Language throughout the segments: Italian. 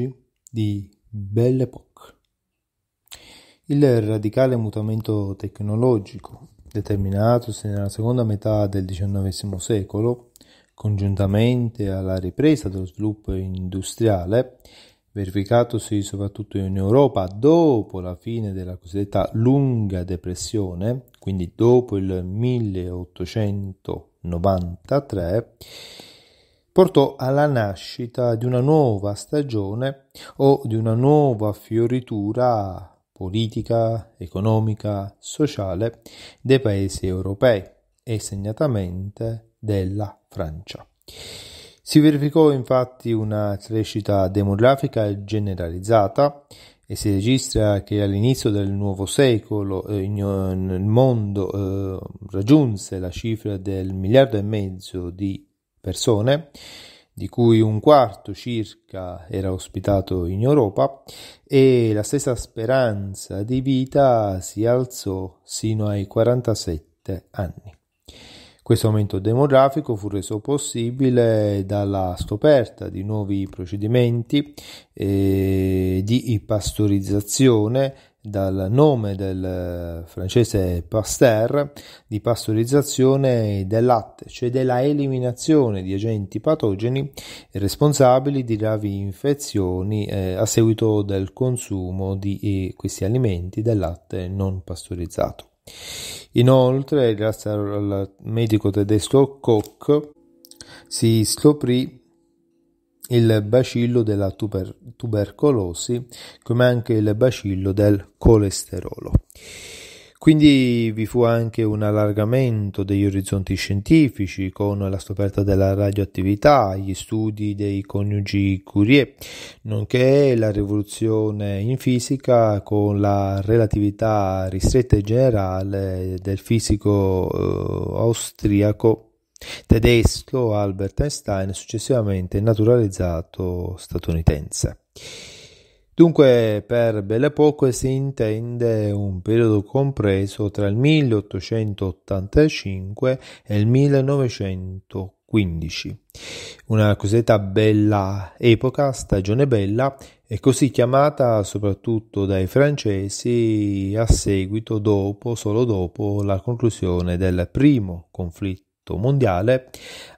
oggi di Belle Époque. Il radicale mutamento tecnologico determinatosi nella seconda metà del XIX secolo, congiuntamente alla ripresa dello sviluppo industriale, verificatosi soprattutto in Europa dopo la fine della cosiddetta lunga depressione, quindi dopo il 1893, portò alla nascita di una nuova stagione o di una nuova fioritura politica, economica, sociale dei paesi europei e segnatamente della Francia. Si verificò infatti una crescita demografica generalizzata e si registra che all'inizio del nuovo secolo il eh, mondo eh, raggiunse la cifra del miliardo e mezzo di persone, di cui un quarto circa era ospitato in Europa, e la stessa speranza di vita si alzò sino ai 47 anni. Questo aumento demografico fu reso possibile dalla scoperta di nuovi procedimenti eh, di pastorizzazione dal nome del eh, francese Pasteur di pastorizzazione del latte, cioè della eliminazione di agenti patogeni responsabili di gravi infezioni eh, a seguito del consumo di eh, questi alimenti del latte non pastorizzato. Inoltre, grazie al medico tedesco Koch, si scoprì il bacillo della tubercolosi come anche il bacillo del colesterolo. Quindi vi fu anche un allargamento degli orizzonti scientifici con la scoperta della radioattività, gli studi dei coniugi Curie, nonché la rivoluzione in fisica con la relatività ristretta e generale del fisico eh, austriaco Tedesco, Albert Einstein successivamente naturalizzato statunitense. Dunque per Belle Epoche si intende un periodo compreso tra il 1885 e il 1915. Una cosiddetta bella epoca, stagione bella, è così chiamata soprattutto dai francesi a seguito dopo, solo dopo la conclusione del primo conflitto mondiale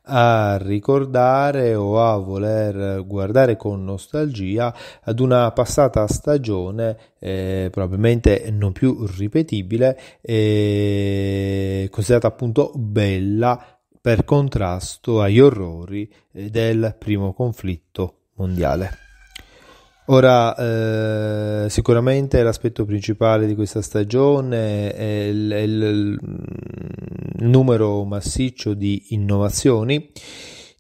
a ricordare o a voler guardare con nostalgia ad una passata stagione eh, probabilmente non più ripetibile eh, considerata appunto bella per contrasto agli orrori eh, del primo conflitto mondiale. Ora, eh, sicuramente l'aspetto principale di questa stagione è il, il, numero massiccio di innovazioni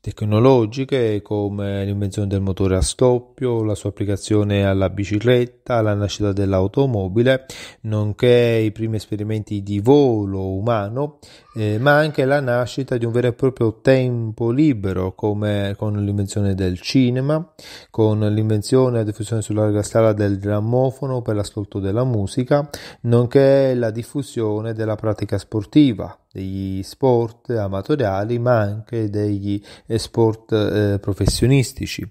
tecnologiche come l'invenzione del motore a scoppio, la sua applicazione alla bicicletta, la nascita dell'automobile, nonché i primi esperimenti di volo umano eh, ma anche la nascita di un vero e proprio tempo libero, come con l'invenzione del cinema, con l'invenzione e la diffusione su larga scala del drammofono per l'ascolto della musica, nonché la diffusione della pratica sportiva degli sport amatoriali ma anche degli sport eh, professionistici.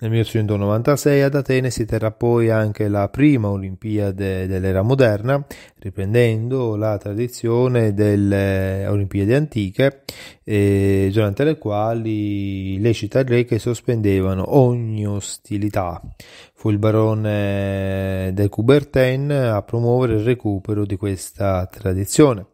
Nel 1896 ad Atene si terrà poi anche la prima Olimpiade dell'era moderna, riprendendo la tradizione del alle Olimpiadi antiche, eh, durante le quali le città greche sospendevano ogni ostilità. Fu il barone de Coubertin a promuovere il recupero di questa tradizione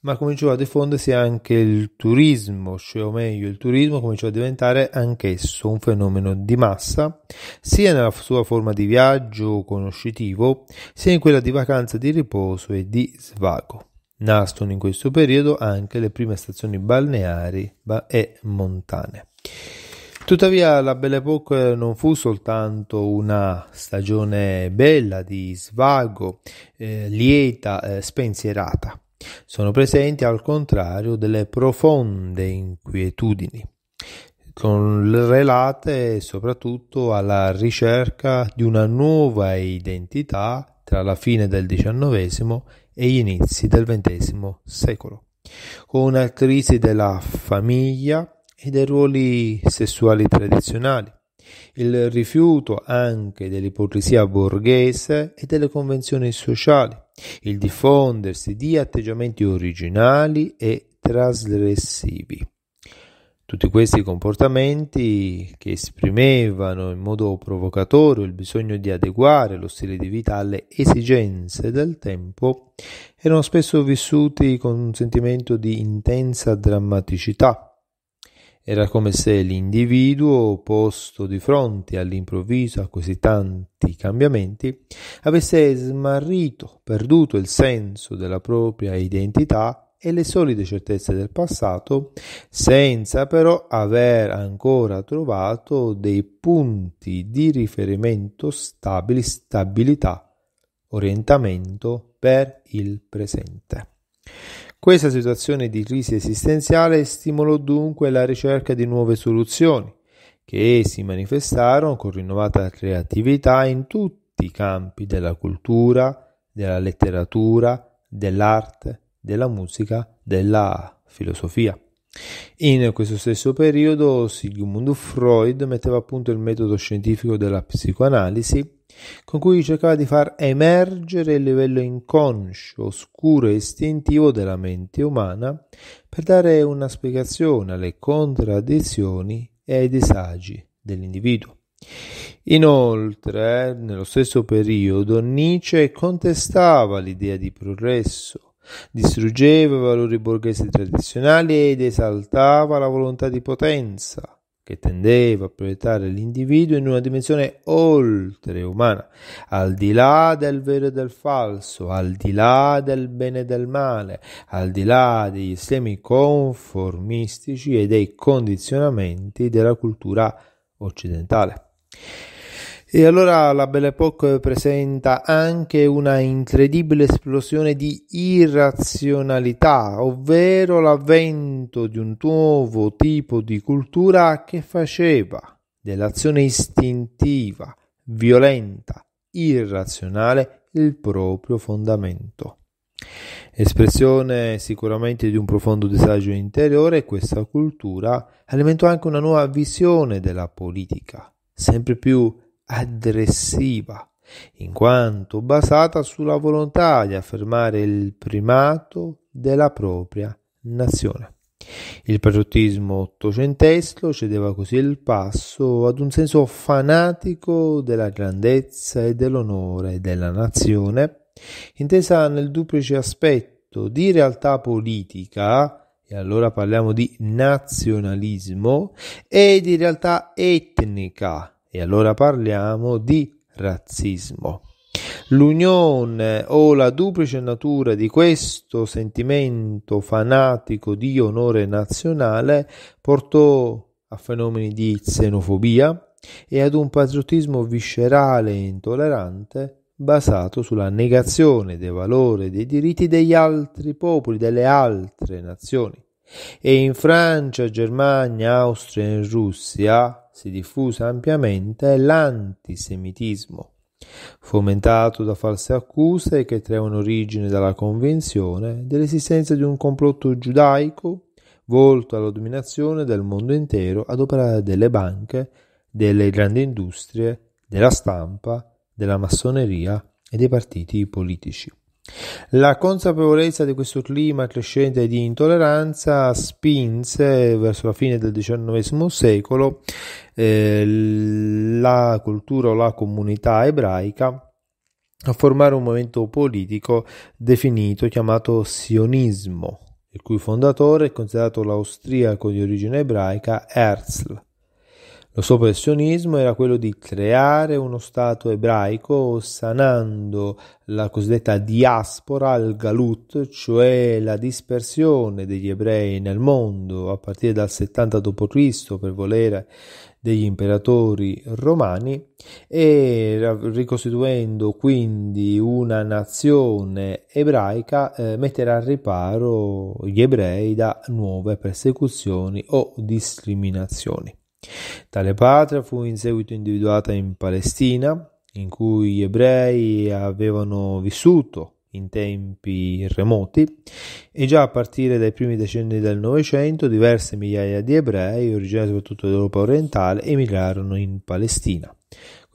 ma cominciò a diffondersi anche il turismo, cioè o meglio il turismo cominciò a diventare anch'esso un fenomeno di massa, sia nella sua forma di viaggio conoscitivo, sia in quella di vacanza di riposo e di svago. Nascono in questo periodo anche le prime stazioni balneari e montane. Tuttavia la Belle Époque non fu soltanto una stagione bella di svago, eh, lieta, eh, spensierata. Sono presenti al contrario delle profonde inquietudini, relate soprattutto alla ricerca di una nuova identità tra la fine del XIX e gli inizi del XX secolo, con una crisi della famiglia e dei ruoli sessuali tradizionali, il rifiuto anche dell'ipocrisia borghese e delle convenzioni sociali, il diffondersi di atteggiamenti originali e trasgressivi tutti questi comportamenti che esprimevano in modo provocatorio il bisogno di adeguare lo stile di vita alle esigenze del tempo erano spesso vissuti con un sentimento di intensa drammaticità. Era come se l'individuo, posto di fronte all'improvviso a così tanti cambiamenti, avesse smarrito, perduto il senso della propria identità e le solide certezze del passato, senza però aver ancora trovato dei punti di riferimento stabili, stabilità, orientamento per il presente. Questa situazione di crisi esistenziale stimolò dunque la ricerca di nuove soluzioni, che si manifestarono con rinnovata creatività in tutti i campi della cultura, della letteratura, dell'arte, della musica, della filosofia. In questo stesso periodo Sigmund Freud metteva a punto il metodo scientifico della psicoanalisi con cui cercava di far emergere il livello inconscio, oscuro e istintivo della mente umana per dare una spiegazione alle contraddizioni e ai disagi dell'individuo. Inoltre, nello stesso periodo, Nietzsche contestava l'idea di progresso distruggeva i valori borghesi tradizionali ed esaltava la volontà di potenza che tendeva a proiettare l'individuo in una dimensione oltre umana, al di là del vero e del falso, al di là del bene e del male, al di là degli schemi conformistici e dei condizionamenti della cultura occidentale. E allora la Belle Époque presenta anche una incredibile esplosione di irrazionalità, ovvero l'avvento di un nuovo tipo di cultura che faceva dell'azione istintiva, violenta, irrazionale il proprio fondamento. Espressione sicuramente di un profondo disagio interiore, questa cultura alimentò anche una nuova visione della politica, sempre più aggressiva, in quanto basata sulla volontà di affermare il primato della propria nazione. Il patriottismo ottocentesco cedeva così il passo ad un senso fanatico della grandezza e dell'onore della nazione, intesa nel duplice aspetto di realtà politica, e allora parliamo di nazionalismo, e di realtà etnica, e allora parliamo di razzismo. L'unione o la duplice natura di questo sentimento fanatico di onore nazionale portò a fenomeni di xenofobia e ad un patriottismo viscerale e intollerante basato sulla negazione dei valori e dei diritti degli altri popoli, delle altre nazioni. E in Francia, Germania, Austria e Russia si diffuse ampiamente l'antisemitismo, fomentato da false accuse che traevano origine dalla convinzione dell'esistenza di un complotto giudaico volto alla dominazione del mondo intero ad opera delle banche, delle grandi industrie, della stampa, della massoneria e dei partiti politici. La consapevolezza di questo clima crescente di intolleranza spinse verso la fine del XIX secolo eh, la cultura o la comunità ebraica a formare un movimento politico definito chiamato sionismo, il cui fondatore è considerato l'austriaco di origine ebraica Herzl. Lo suo professionismo era quello di creare uno Stato ebraico sanando la cosiddetta diaspora, il galut, cioè la dispersione degli ebrei nel mondo a partire dal 70 d.C. per volere degli imperatori romani e ricostituendo quindi una nazione ebraica eh, metterà al riparo gli ebrei da nuove persecuzioni o discriminazioni. Tale patria fu in seguito individuata in Palestina, in cui gli ebrei avevano vissuto in tempi remoti e già a partire dai primi decenni del Novecento diverse migliaia di ebrei, originari soprattutto dell'Europa orientale, emigrarono in Palestina,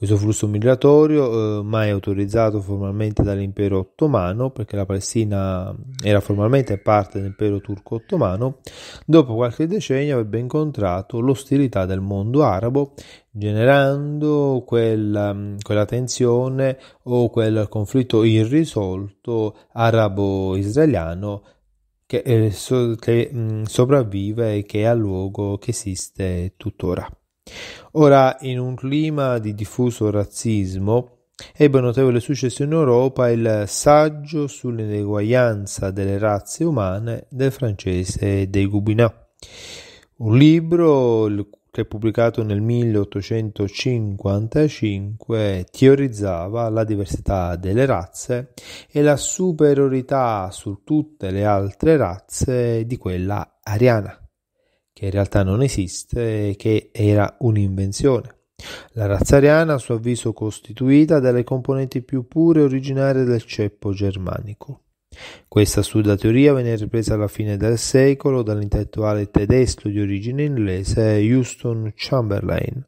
questo flusso migratorio, eh, mai autorizzato formalmente dall'impero ottomano, perché la Palestina era formalmente parte dell'impero turco ottomano, dopo qualche decennio avrebbe incontrato l'ostilità del mondo arabo, generando quella, quella tensione o quel conflitto irrisolto arabo-israeliano che, eh, so, che mh, mm, sopravvive e che è ha luogo, che esiste tuttora. Ora, in un clima di diffuso razzismo, ebbe notevole successo in Europa il saggio sull'ineguaglianza delle razze umane del francese De Gubinat. un libro che pubblicato nel 1855 teorizzava la diversità delle razze e la superiorità su tutte le altre razze di quella ariana che in realtà non esiste e che era un'invenzione. La razza ariana, a suo avviso, costituita dalle componenti più pure originarie del ceppo germanico. Questa assurda teoria venne ripresa alla fine del secolo dall'intellettuale tedesco di origine inglese Houston Chamberlain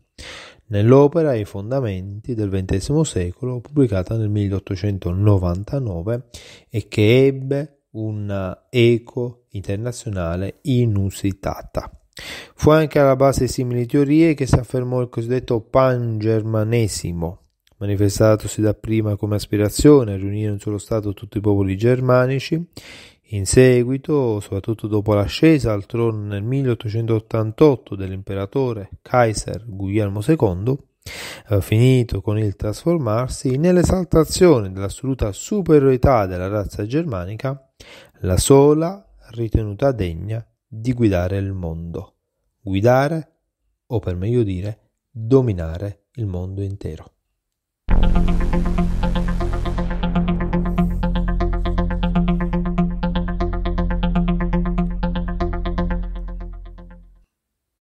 nell'opera I fondamenti del XX secolo pubblicata nel 1899 e che ebbe una eco internazionale inusitata. Fu anche alla base di simili teorie che si affermò il cosiddetto pangermanesimo, manifestatosi dapprima come aspirazione a riunire in un solo Stato tutti i popoli germanici, in seguito, soprattutto dopo l'ascesa al trono nel 1888 dell'imperatore Kaiser Guglielmo II, eh, finito con il trasformarsi nell'esaltazione dell'assoluta superiorità della razza germanica la sola ritenuta degna di guidare il mondo, guidare o per meglio dire dominare il mondo intero.